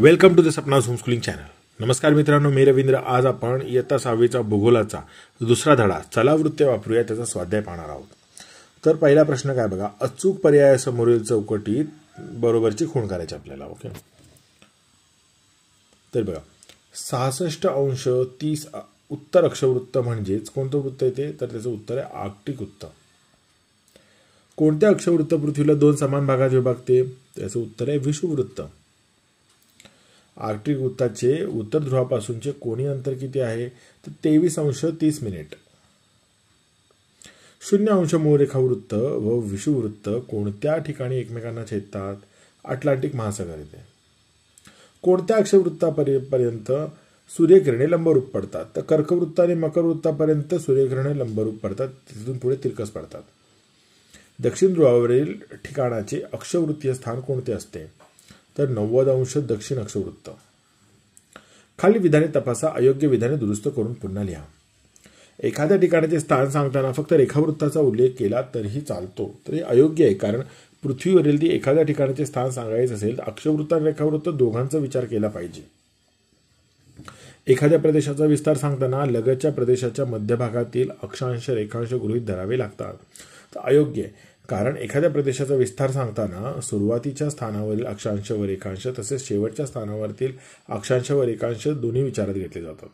welcome to the home schooling channel नमस्कार मित्रांनो मी रवींद्र आज आपण इयत्ता सहावीचा भूगोलाचा दुसरा धडा चला वृत्त वापरूया त्याचा स्वाध्याय पाहणार आहोत तर पहिला प्रश्न काय बघा अचूक पर्यायासमोरील चौकटीत बरोबरची खूण करायची आपल्याला ओके तर बघा सहासष्ट अंश तीस उत्तर अक्षवृत्त म्हणजेच कोणतं वृत्त येते तर त्याचं उत्तर आहे आर्क्टिक वृत्त कोणत्या अक्षवृत्त पृथ्वीला दोन समान भागात विभागते त्याचं उत्तर आहे विषुववृत्त आर्क्टिक वृत्ताचे उत्तर ध्रुवापासूनचे कोणी अंतर किती आहे तर तेवीस अंश तीस मिनिट शून्य अंश मूळरेखा वृत्त व विषुवृत्त कोणत्या ठिकाणी एकमेकांना छेदतात अटलांटिक महासागर येथे कोणत्या अक्षवृत्तापर्यंत सूर्यकिरणे लंबरूप पडतात तर कर्कवृत्त आणि मकरवृत्तापर्यंत सूर्यकिरणे लंबरूप पडतात तिथून पुढे तिरकस पडतात दक्षिण ध्रुवावरील ठिकाणाचे अक्षवृत्तीय स्थान कोणते असते तर नव्वद अंश दक्षिण अक्षवृत्त खाली विधाने तपासा अयोग्य विधाने दुरुस्त करून पुन्हा लिहा एखाद्या ठिकाणाचे स्थान सांगताना फक्त रेखावृत्ताचा उल्लेख केला तरीही चालतो तरी अयोग्य आहे कारण पृथ्वीवरील ती एखाद्या ठिकाणाचे स्थान सांगायचं असेल तर अक्षवृत्त आणि रेखावृत्त दोघांचा विचार केला पाहिजे एखाद्या प्रदेशाचा विस्तार सांगताना लगतच्या प्रदेशाच्या मध्यभागातील अक्षांश रेखांश गृहीत धरावे लागतात तर अयोग्य आहे कारण एखाद्या प्रदेशाचा विस्तार सांगताना सुरुवातीच्या स्थानावरील अक्षांश व रेखांश तसेच शेवटच्या स्थानावरील अक्षांश व रेखांश दोन्ही विचारात घेतले जातात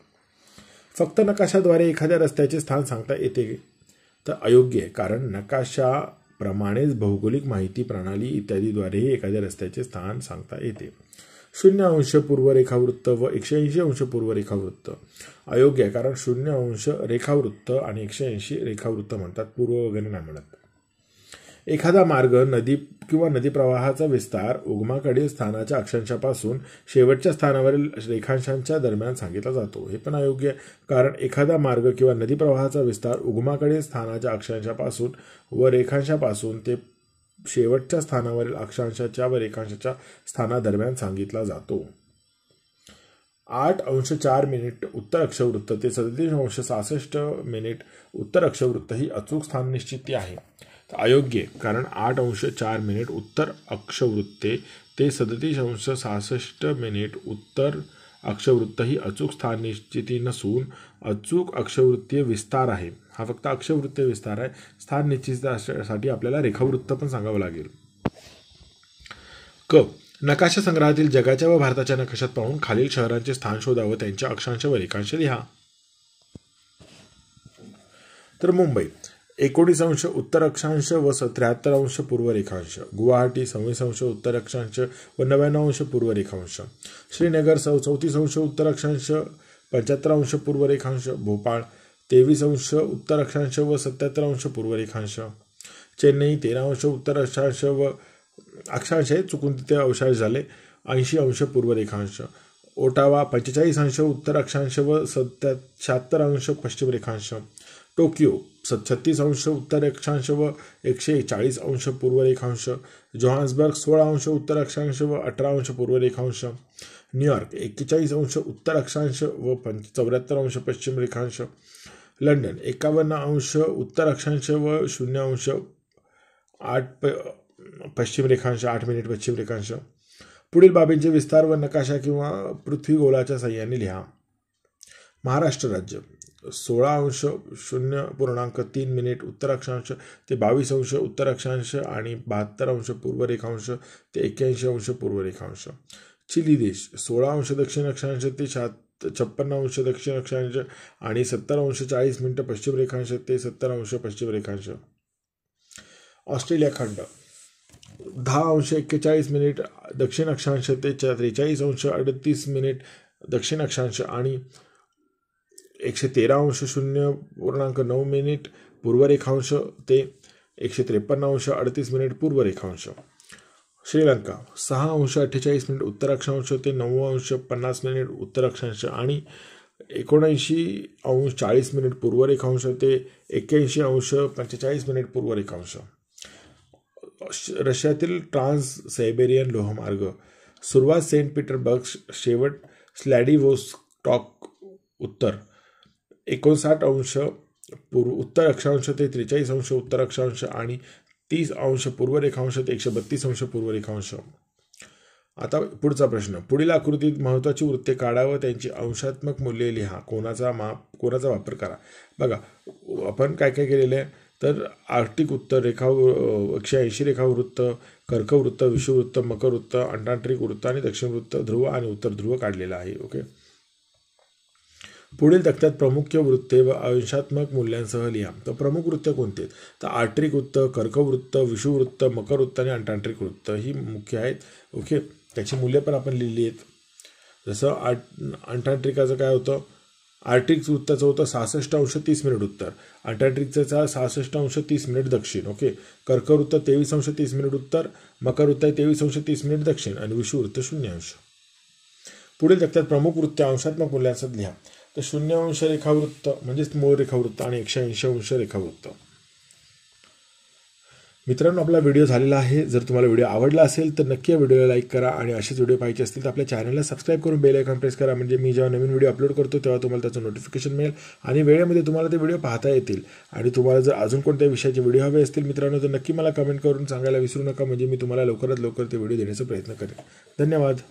फक्त नकाशाद्वारे एखाद्या रस्त्याचे स्थान सांगता येते तर अयोग्य आहे कारण नकाशाप्रमाणेच भौगोलिक माहिती प्रणाली इत्यादीद्वारेही एखाद्या रस्त्याचे स्थान सांगता येते शून्य अंश पूर्व रेखावृत्त व एकशे ऐंशी अंश पूर्व रेखावृत्त अयोग्य आहे कारण शून्य अंश रेखावृत्त आणि एकशे ऐंशी रेखावृत्त म्हणतात पूर्व वगैरे नाही म्हणत एखादा मार्ग नदी किंवा नदी प्रवाहाचा विस्तार उगमाकडील स्थानाच्या अक्षांशापासून शेवटच्या स्थानावरील रेखांशांच्या दरम्यान सांगितला जातो हे पण अयोग्य कारण एखादा मार्ग किंवा नदी प्रवाहाचा विस्तार उगमाकडील स्थानाच्या अक्षांशापासून व रेखांशापासून ते शेवटच्या स्थानावरील अक्षांशाच्या व रेखांशाच्या स्थानादरम्यान सांगितला जातो आठ अंश चार मिनिट उत्तर अक्षवृत्त ते सदतीस अंश सहासष्ट मिनिट उत्तर अक्षवृत्त ही अचूक स्थान निश्चिती आहे अयोग्य कारण आठ अंश चार मिनिट उत्तर अक्षवृत्ते ते सदतीस अंश सहासष्ट मिनिट उत्तर अक्षवृत्त ही अचूक स्थान निश्चिती नसून अचूक अक्षवृत्तीय विस्तार आहे हा फक्त अक्षवृत्तीय विस्तार आहे स्थान निश्चितासाठी आपल्याला रेखावृत्त पण सांगावं लागेल क नकाशा संग्रहातील जगाच्या व भारताच्या नकाशात पाहून खालील शहरांचे स्थान शोधावं त्यांच्या अक्षांश व रेखांश लिहा तर मुंबई एकोणीस अंश उत्तर अक्षांश व त्र्याहत्तर अंश पूर्व रेखांश गुवाहाटी सव्वीस अंश उत्तर अक्षांश व नव्याण्णव अंश पूर्व रेखांश श्रीनगर सौ चौतीस अंश उत्तर अक्षांश पंच्याहत्तर अंश पूर्व रेखांश भोपाळ तेवीस अंश उत्तर अक्षांश व सत्याहत्तर अंश पूर्व रेखांश चेन्नई तेरा अंश उत्तर अक्षांश व अक्षांश हे चुकून तिथे अवशांश झाले ऐंशी अंश पूर्व रेखांश ओटावा पंचेचाळीस अंश उत्तर अक्षांश व सत्या शहात्तर अंश पश्चिम रेखांश टोकियो छत्तीस अंश उत्तर अक्षांश व एकशे चाळीस अंश रेखांश जोहान्सबर्ग सोळा अंश उत्तर अक्षांश व अठरा अंश पूर्व रेखांश न्यूयॉर्क एक्केचाळीस अंश उत्तर अक्षांश व पं चौऱ्याहत्तर अंश पश्चिम रेखांश लंडन एकावन्न अंश उत्तर अक्षांश व शून्य अंश आठ पश्चिम रेखांश आठ मिनिट पश्चिम रेखांश पुढील बाबींचे विस्तार व नकाशा किंवा पृथ्वी गोलाच्या सह्याने लिहा महाराष्ट्र राज्य सोळा अंश शून्य पूर्णांक तीन मिनिट उत्तर अक्षांश ते बावीस अंश उत्तर अक्षांश आणि बहात्तर अंश पूर्व रेखांश ते एक्क्याऐंशी अंश पूर्व रेखांश चिली देश सोळा अंश दक्षिण अक्षांश ते शहात छप्पन्न अंश दक्षिण अक्षांश आणि सत्तर अंश चाळीस मिनटं पश्चिम रेखांश ते सत्तर अंश पश्चिम रेखांश ऑस्ट्रेलिया खंड दहा अंश एक्केचाळीस मिनिट दक्षिण अक्षांश ते त्रेचाळीस अंश अडतीस मिनिट दक्षिण अक्षांश आणि एकशे तेरा अंश शून्य पूर्णांक नऊ मिनिट पूर्वरेखांश ते एकशे त्रेपन्न अंश अडतीस मिनिट पूर्वरेखांश श्रीलंका सहा अंश अठ्ठेचाळीस मिनिट उत्तर अक्षांश ते नऊ अंश पन्नास मिनिट उत्तर अक्षांश आणि एकोणऐंशी अंश चाळीस मिनिट पूर्व रेखांश ते एक्क्याऐंशी अंश पंचेचाळीस मिनिट पूर्वरेखांश रशियातील ट्रान्स सायबेरियन लोहमार्ग सुरुवात सेंट पीटरबर्ग शेवट स्लॅडिवोस्टॉक उत्तर एकोणसाठ अंश पूर्व उत्तर अक्षांश ते त्रेचाळीस अंश उत्तर अक्षांश आणि तीस अंश पूर्व रेखांश ते एकशे बत्तीस अंश पूर्व रेखांश आता पुढचा प्रश्न पुढील आकृतीत महत्त्वाची वृत्ते काढा व त्यांची अंशात्मक मूल्ये लिहा कोणाचा माप कोणाचा वापर करा बघा आपण काय काय केलेलं आहे तर आर्टिक उत्तर रेखा एकशे ऐंशी रेखावृत्त कर्कवृत्त विषुववृत्त मकरवृत्त अंटांट्रिक वृत्त आणि दक्षिणवृत्त ध्रुव आणि उत्तर ध्रुव काढलेला आहे ओके पुढील तक्त्यात प्रमुख वृत्ते व अंशात्मक मूल्यांसह लिहा तर प्रमुख वृत्ते कोणते तर आर्ट्रिक वृत्त कर्कवृत्त विषुवृत्त मकरवृत्त आणि अंटांट्रिक वृत्त ही मुख्य आहेत ओके त्याची मूल्य पण आपण लिहिली आहेत जसं आर्ट अंटांट्रिकाचं काय होतं आर्ट्रिक वृत्ताचं होतं सहासष्ट अंश तीस मिनिट उत्तर अंटार्टिकचं सहासष्ट अंश तीस मिनिट दक्षिण ओके कर्कवृत्त तेवीस अंश तीस मिनिट उत्तर मकर आहे तेवीस अंश तीस मिनिट दक्षिण आणि विषुवृत्त शून्य अंश पुढील तक्त्यात प्रमुख वृत्त अंशात्मक मूल्यांसह लिहा तर शून्य अंश रेखावृत्त म्हणजेच मूळ रेखावृत्त आणि एकशे ऐंशी अंश रेखावृत्त मित्रांनो आपला व्हिडिओ झालेला आहे जर तुम्हाला व्हिडिओ आवडला असेल तर नक्की व्हिडिओला लाईक करा आणि असेच व्हिडिओ पाहिजे असतील तर आपल्या चॅनलला सबस्क्राईब करून बेल आयकॉन प्रेस करा म्हणजे मी जेव्हा नवीन व्हिडिओ अपलोड करतो तेव्हा तुम्हाला त्याचं नोटिफिकेशन मिळेल आणि वेळेमध्ये तुम्हाला ते व्हिडिओ पाहता येतील आणि तुम्हाला जर अजून कोणत्या विषयाचे व्हिडिओ हवे असतील मित्रांनो तर नक्की मला कमेंट करून सांगायला विसरू नका म्हणजे मी तुम्हाला लवकरात लवकर ते व्हिडिओ देण्याचा प्रयत्न करेन धन्यवाद